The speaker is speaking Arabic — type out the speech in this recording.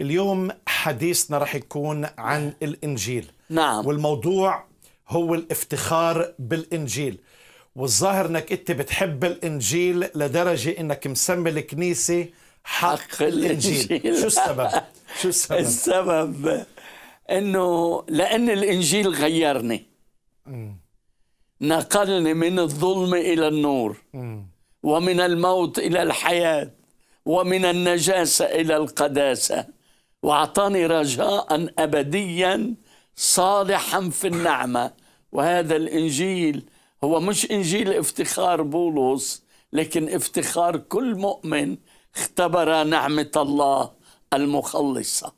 اليوم حديثنا رح يكون عن الإنجيل نعم والموضوع هو الافتخار بالإنجيل والظاهر انك انت بتحب الانجيل لدرجه انك مسمي الكنيسه حق, حق الانجيل, الإنجيل. شو السبب؟ شو السبب؟ السبب انه لان الانجيل غيرني نقلني من الظلم الى النور ومن الموت الى الحياه ومن النجاسه الى القداسه وأعطاني رجاء أبديا صالحا في النعمة وهذا الإنجيل هو مش إنجيل افتخار بولس لكن افتخار كل مؤمن اختبر نعمة الله المخلصة